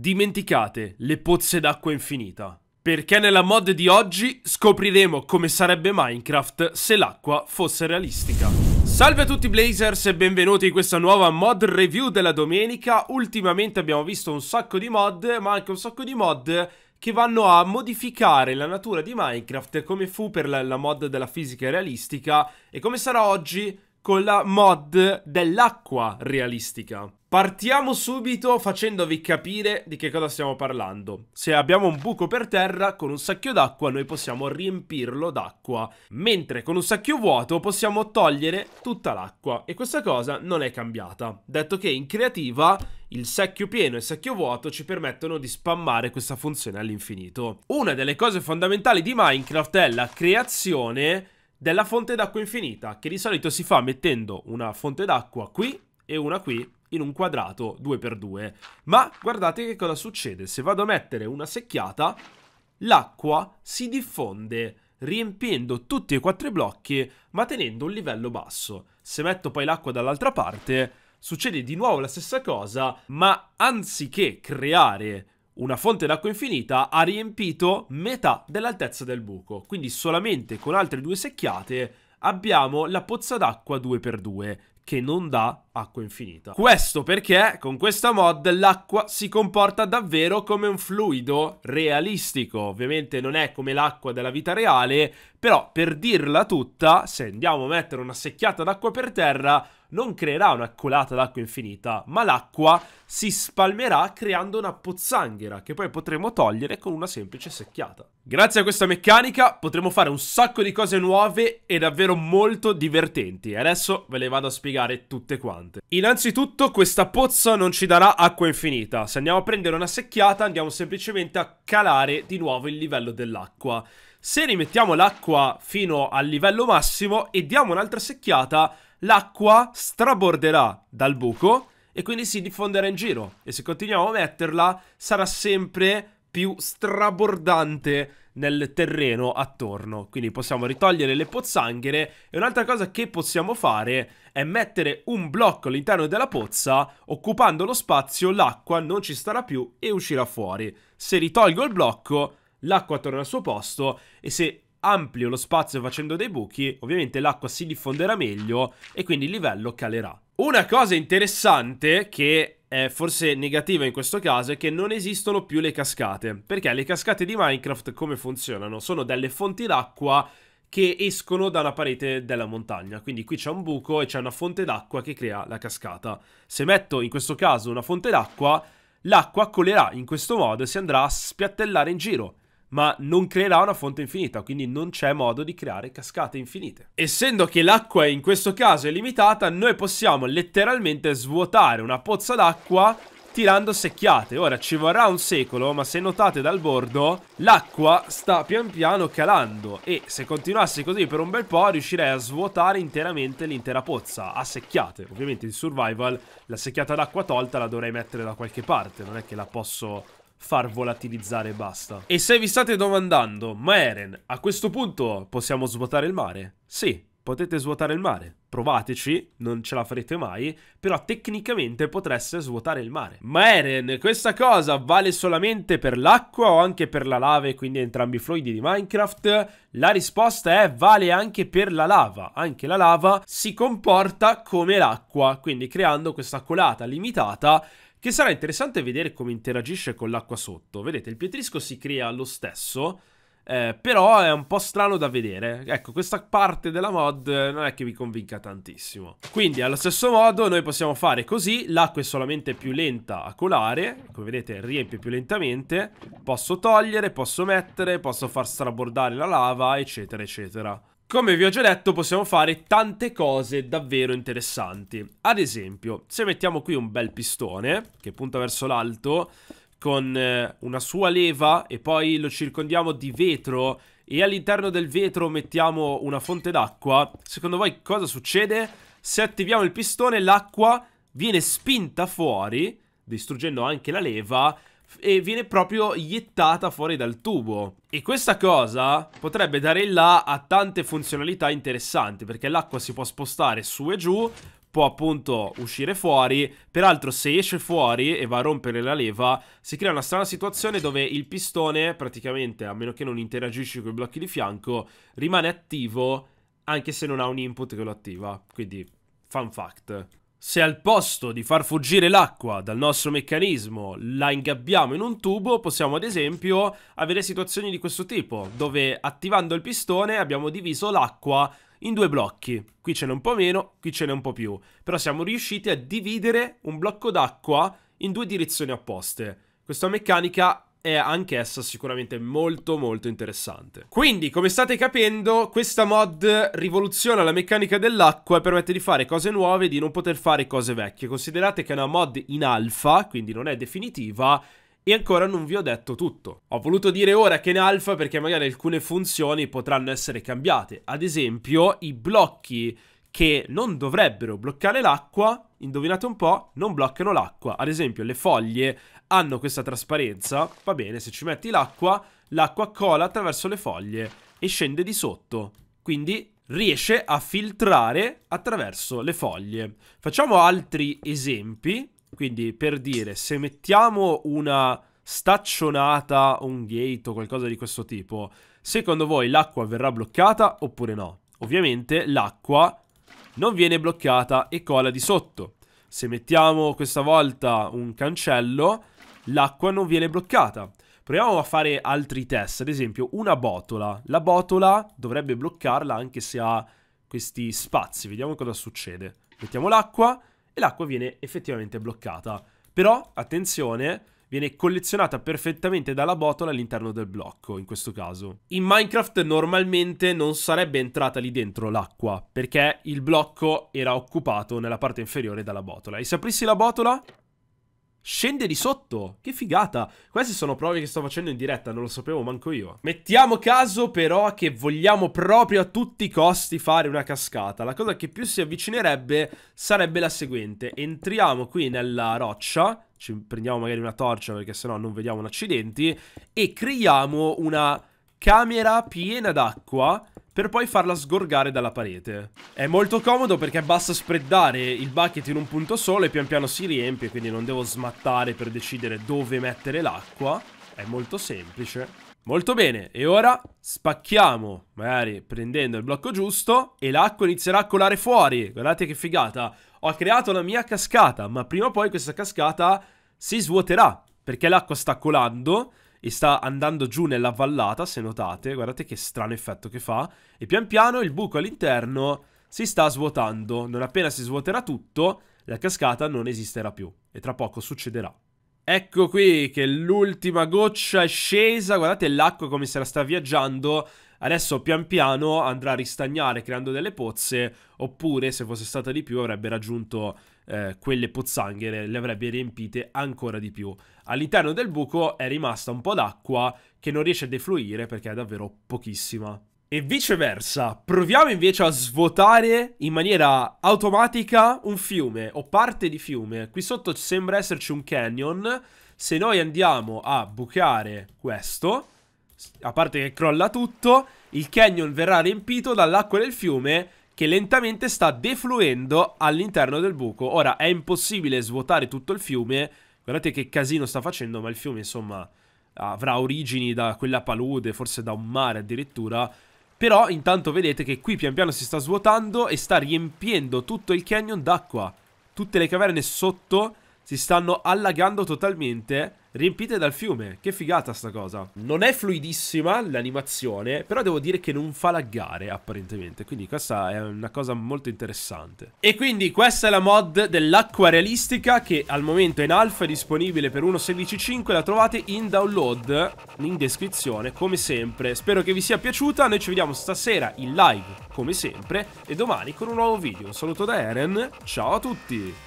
Dimenticate le pozze d'acqua infinita, perché nella mod di oggi scopriremo come sarebbe Minecraft se l'acqua fosse realistica. Salve a tutti Blazers e benvenuti in questa nuova mod review della domenica. Ultimamente abbiamo visto un sacco di mod, ma anche un sacco di mod che vanno a modificare la natura di Minecraft come fu per la, mod della fisica realistica e come sarà oggi con la mod dell'acqua realistica. Partiamo subito facendovi capire di che cosa stiamo parlando. Se abbiamo un buco per terra, con un sacchio d'acqua noi possiamo riempirlo d'acqua, mentre con un sacchio vuoto possiamo togliere tutta l'acqua e questa cosa non è cambiata. Detto che in creativa il secchio pieno e il secchio vuoto ci permettono di spammare questa funzione all'infinito. Una delle cose fondamentali di Minecraft è la creazione della fonte d'acqua infinita, che di solito si fa mettendo una fonte d'acqua qui e una qui in un quadrato 2x2. Ma guardate che cosa succede, se vado a mettere una secchiata, l'acqua si diffonde riempiendo tutti e quattro i blocchi ma tenendo un livello basso. Se metto poi l'acqua dall'altra parte, succede di nuovo la stessa cosa, ma anziché creare una fonte d'acqua infinita ha riempito metà dell'altezza del buco, quindi solamente con altre due secchiate abbiamo la pozza d'acqua 2x2 che non dà acqua infinita. Questo perché con questa mod l'acqua si comporta davvero come un fluido realistico. Ovviamente non è come l'acqua della vita reale, però per dirla tutta, se andiamo a mettere una secchiata d'acqua per terra, non creerà una colata d'acqua infinita, ma l'acqua si spalmerà creando una pozzanghera che poi potremo togliere con una semplice secchiata. Grazie a questa meccanica potremo fare un sacco di cose nuove e davvero molto divertenti. Adesso ve le vado a spiegare tutte quante. Innanzitutto questa pozza non ci darà acqua infinita. Se andiamo a prendere una secchiata andiamo semplicemente a calare di nuovo il livello dell'acqua. Se rimettiamo l'acqua fino al livello massimo e diamo un'altra secchiata l'acqua straborderà dal buco e quindi si diffonderà in giro. E se continuiamo a metterla, sarà sempre più strabordante nel terreno attorno. Quindi possiamo ritogliere le pozzanghere e un'altra cosa che possiamo fare è mettere un blocco all'interno della pozza, occupando lo spazio l'acqua non ci starà più e uscirà fuori. Se ritolgo il blocco, l'acqua torna al suo posto e se amplio lo spazio facendo dei buchi, ovviamente l'acqua si diffonderà meglio e quindi il livello calerà. Una cosa interessante che è forse negativa in questo caso è che non esistono più le cascate, perché le cascate di Minecraft come funzionano? Sono delle fonti d'acqua che escono da una parete della montagna. Quindi qui c'è un buco e c'è una fonte d'acqua che crea la cascata. Se metto in questo caso una fonte d'acqua, l'acqua colerà in questo modo e si andrà a spiattellare in giro ma non creerà una fonte infinita, quindi non c'è modo di creare cascate infinite. Essendo che l'acqua in questo caso è limitata, noi possiamo letteralmente svuotare una pozza d'acqua tirando secchiate. Ora ci vorrà un secolo, ma se notate dal bordo, l'acqua sta pian piano calando e se continuassi così per un bel po' riuscirei a svuotare interamente l'intera pozza a secchiate. Ovviamente in survival la secchiata d'acqua tolta la dovrei mettere da qualche parte, non è che la posso far volatilizzare e basta. E se vi state domandando, ma Eren, a questo punto possiamo svuotare il mare? Sì, potete svuotare il mare. Provateci, non ce la farete mai, però tecnicamente potreste svuotare il mare. Ma Eren, questa cosa vale solamente per l'acqua o anche per la lava e quindi entrambi i fluidi di Minecraft? La risposta è vale anche per la lava. Anche la lava si comporta come l'acqua, quindi creando questa colata limitata che sarà interessante vedere come interagisce con l'acqua sotto. Vedete, il pietrisco si crea lo stesso, eh, però è un po' strano da vedere. Ecco, questa parte della mod eh, non è che mi convinca tantissimo. Quindi, allo stesso modo, noi possiamo fare così. L'acqua è solamente più lenta a colare, come vedete riempie più lentamente. Posso togliere, posso mettere, posso far strabordare la lava, eccetera, eccetera. Come vi ho già detto possiamo fare tante cose davvero interessanti. Ad esempio, se mettiamo qui un bel pistone che punta verso l'alto con eh, una sua leva e poi lo circondiamo di vetro e all'interno del vetro mettiamo una fonte d'acqua, secondo voi cosa succede? Se attiviamo il pistone l'acqua viene spinta fuori, distruggendo anche la leva e viene proprio iettata fuori dal tubo. E questa cosa potrebbe dare il là a tante funzionalità interessanti, perché l'acqua si può spostare su e giù, può appunto uscire fuori, peraltro se esce fuori e va a rompere la leva, si crea una strana situazione dove il pistone praticamente, a meno che non interagisci con i blocchi di fianco, rimane attivo anche se non ha un input che lo attiva, quindi fun fact. Se al posto di far fuggire l'acqua dal nostro meccanismo la ingabbiamo in un tubo, possiamo ad esempio avere situazioni di questo tipo, dove attivando il pistone abbiamo diviso l'acqua in due blocchi. Qui ce n'è un po' meno, qui ce n'è un po' più. Però siamo riusciti a dividere un blocco d'acqua in due direzioni opposte. Questa meccanica è anch'essa sicuramente molto molto interessante. Quindi, come state capendo, questa mod rivoluziona la meccanica dell'acqua e permette di fare cose nuove e di non poter fare cose vecchie. Considerate che è una mod in alfa, quindi non è definitiva, e ancora non vi ho detto tutto. Ho voluto dire ora che è in alfa perché magari alcune funzioni potranno essere cambiate. Ad esempio, i blocchi che non dovrebbero bloccare l'acqua, indovinate un po', non bloccano l'acqua. Ad esempio le foglie hanno questa trasparenza, va bene, se ci metti l'acqua, l'acqua cola attraverso le foglie e scende di sotto. Quindi riesce a filtrare attraverso le foglie. Facciamo altri esempi, quindi per dire, se mettiamo una staccionata, un gate o qualcosa di questo tipo, secondo voi l'acqua verrà bloccata oppure no? Ovviamente l'acqua non viene bloccata e cola di sotto. Se mettiamo questa volta un cancello, l'acqua non viene bloccata. Proviamo a fare altri test, ad esempio una botola. La botola dovrebbe bloccarla anche se ha questi spazi, vediamo cosa succede. Mettiamo l'acqua e l'acqua viene effettivamente bloccata. Però, attenzione, viene collezionata perfettamente dalla botola all'interno del blocco, in questo caso. In Minecraft normalmente non sarebbe entrata lì dentro l'acqua, perché il blocco era occupato nella parte inferiore dalla botola. E se aprissi la botola, Scende di sotto, che figata Queste sono prove che sto facendo in diretta, non lo sapevo manco io Mettiamo caso però che vogliamo proprio a tutti i costi fare una cascata La cosa che più si avvicinerebbe sarebbe la seguente Entriamo qui nella roccia ci prendiamo magari una torcia perché sennò non vediamo un accidente, e creiamo una camera piena d'acqua per poi farla sgorgare dalla parete. È molto comodo perché basta spreadare il bucket in un punto solo e pian piano si riempie, quindi non devo smattare per decidere dove mettere l'acqua. È molto semplice. Molto bene, e ora spacchiamo, magari prendendo il blocco giusto, e l'acqua inizierà a colare fuori. Guardate che figata ho creato la mia cascata, ma prima o poi questa cascata si svuoterà, perché l'acqua sta colando e sta andando giù nella vallata, se notate, guardate che strano effetto che fa, e pian piano il buco all'interno si sta svuotando, non appena si svuoterà tutto, la cascata non esisterà più, e tra poco succederà. Ecco qui che l'ultima goccia è scesa, guardate l'acqua come se la sta viaggiando Adesso pian piano andrà a ristagnare creando delle pozze, oppure se fosse stata di più avrebbe raggiunto eh, quelle pozzanghere, le avrebbe riempite ancora di più. All'interno del buco è rimasta un po' d'acqua che non riesce a defluire perché è davvero pochissima. E viceversa, proviamo invece a svuotare in maniera automatica un fiume o parte di fiume. Qui sotto sembra esserci un canyon. Se noi andiamo a bucare questo, a parte che crolla tutto, il canyon verrà riempito dall'acqua del fiume che lentamente sta defluendo all'interno del buco. Ora è impossibile svuotare tutto il fiume. Guardate che casino sta facendo, ma il fiume insomma avrà origini da quella palude, forse da un mare addirittura. Però intanto vedete che qui pian piano si sta svuotando e sta riempiendo tutto il canyon d'acqua. Tutte le caverne sotto si stanno allagando totalmente riempite dal fiume. Che figata sta cosa. Non è fluidissima l'animazione, però devo dire che non fa laggare apparentemente, quindi questa è una cosa molto interessante. E quindi questa è la mod dell'acqua realistica che al momento è in alfa, è disponibile per 1.16.5, la trovate in download, in descrizione, come sempre. Spero che vi sia piaciuta, noi ci vediamo stasera in live, come sempre, e domani con un nuovo video. Un saluto da Eren, ciao a tutti!